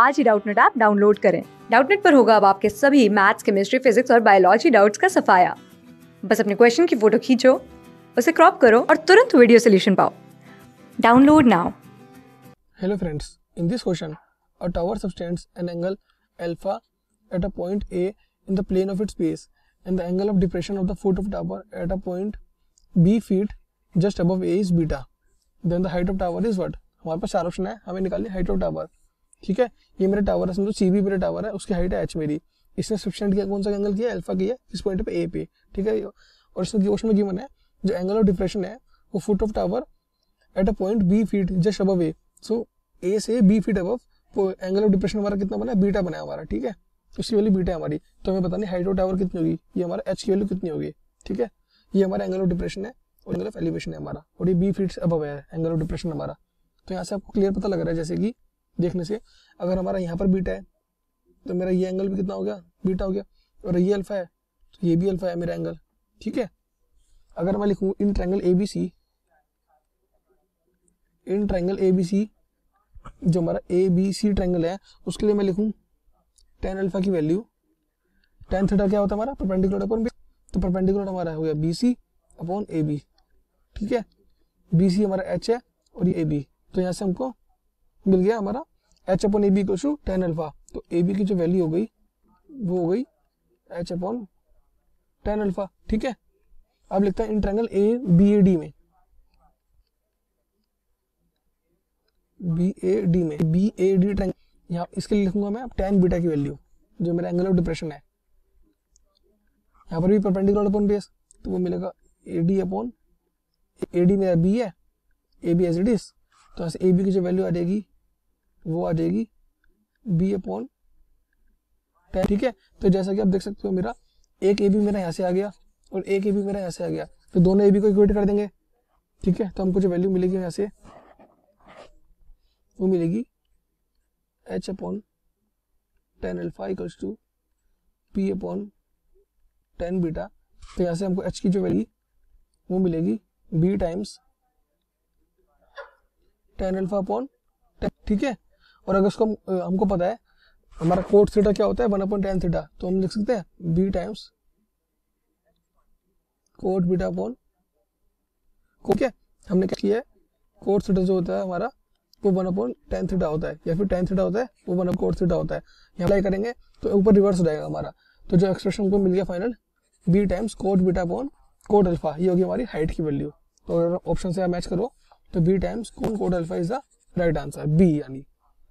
आज ही Doubtnut app download करें डाउटनेट पर होगा अब आपके सभी मैथ्स केमिस्ट्री फिजिक्स और बायोलॉजी डाउट्स का सफाया बस अपने क्वेश्चन की फोटो खींचो उसे क्रॉप करो और तुरंत वीडियो सोल्यूशन पाओ download now hello friends in this question a tower subtends an angle alpha at a point A in the plane of its base and the angle of depression of the foot of tower at a point B feet just above A is beta then the height of tower is what हमारे पास चार option है हमें निकालनी height of tower ठीक है ये मेरा टावर है समझो सी बी मेरा टावर है उसकी हाइट है एच मेरी इसने सब्सटेंट किया कौन सा एंगल किया अल्फा किया इस पॉइंट पे ए पे ठीक है और इसमें क्वेश्चन में गिवन है जो एंगल ऑफ डिप्रेशन है वो foot of tower at a point B feet just above A so A से B feet above angle of depression हमारा कितना बना है बीटा बना हमारा ठीक है उसकी वैल्यू बीटा है हमारी तो हमें पता नहीं हाइट ऑफ टावर कितनी होगी ये हमारा एच की वैल्यू कितनी होगी ठीक है ये हमारा एंगल ऑफ डिप्रेशन है और एंगल ऑफ एलिवेशन है हमारा और ये बी फीट अबव है एंगल ऑफ डिप्रेशन हमारा तो यहाँ से आपको क्लियर पता लग रहा है जैसे कि देखने से अगर हमारा यहाँ पर बीटा है तो मेरा ये एंगल भी कितना हो गया बीटा हो गया और ये अल्फा है तो ये भी अल्फा है मेरा एंगल ठीक है अगर मैं लिखूँ in triangle A B C in triangle A B C जो हमारा ए बी सी ट्रैंगल है उसके लिए मैं लिखूँ टेन अल्फा की वैल्यू टेन थीटा क्या होता है हमारा परपेंडिकुलर अपॉन बी तो परपेंडिकुलर हमारा हो गया B C upon A B ठीक है बी सी हमारा एच है और ये ए बी तो यहाँ से हमको मिल गया हमारा H upon A B to tan alpha तो ए बी की जो वैल्यू हो गई वो हो गई एच अपॉन टेन अल्फा ठीक है अब लिखता है in triangle A B A D में बी ए डी में बी ए डी ट्रायंगल यहाँ इसके लिए लिखूंगा मैं टेन बीटा की वैल्यू जो मेरा एंगल ऑफ डिप्रेशन है यहाँ पर भी परपेंडिकुलर अपॉन बेस तो वो मिलेगा A D upon A D मेरा बी है A B as it is तो ऐसे ए बी की जो वैल्यू आ जाएगी वो आ जाएगी बी अपॉन टेन ठीक है तो जैसा कि आप देख सकते हो मेरा एक ए बी मेरा यहाँ से आ गया और एक ए बी मेरा यहाँ से आ गया तो दोनों ए बी को इक्वेट कर देंगे ठीक है तो हमको जो वैल्यू मिलेगी यहाँ से वो मिलेगी H upon tan alpha equals to P upon tan beta तो यहाँ से हमको एच की जो वैल्यू वो मिलेगी B times tan alpha upon ठीक है और अगर उसको हमको पता है हमारा कोट थीटा क्या होता है वन अपॉइंट टेन थीटा तो हम लिख सकते हैं बी टाइम्स कोट बीटा फोन ओके हमने क्या किया है कोट थीटा जो होता है हमारा वो वन अपॉन टेन थीटा होता है या फिर टेन थीटा होता है वो वन अपॉन थीटा होता है यहाँ अप्लाई करेंगे तो ऊपर रिवर्स हो जाएगा हमारा तो जो एक्सप्रेशन हमको मिल गया final B times cot beta फोन कोट अल्फा ये होगी हमारी हाइट की वैल्यू तो अगर ऑप्शन से मैच करो तो बी टाइम्स कौन cot alpha is the right answer B यानी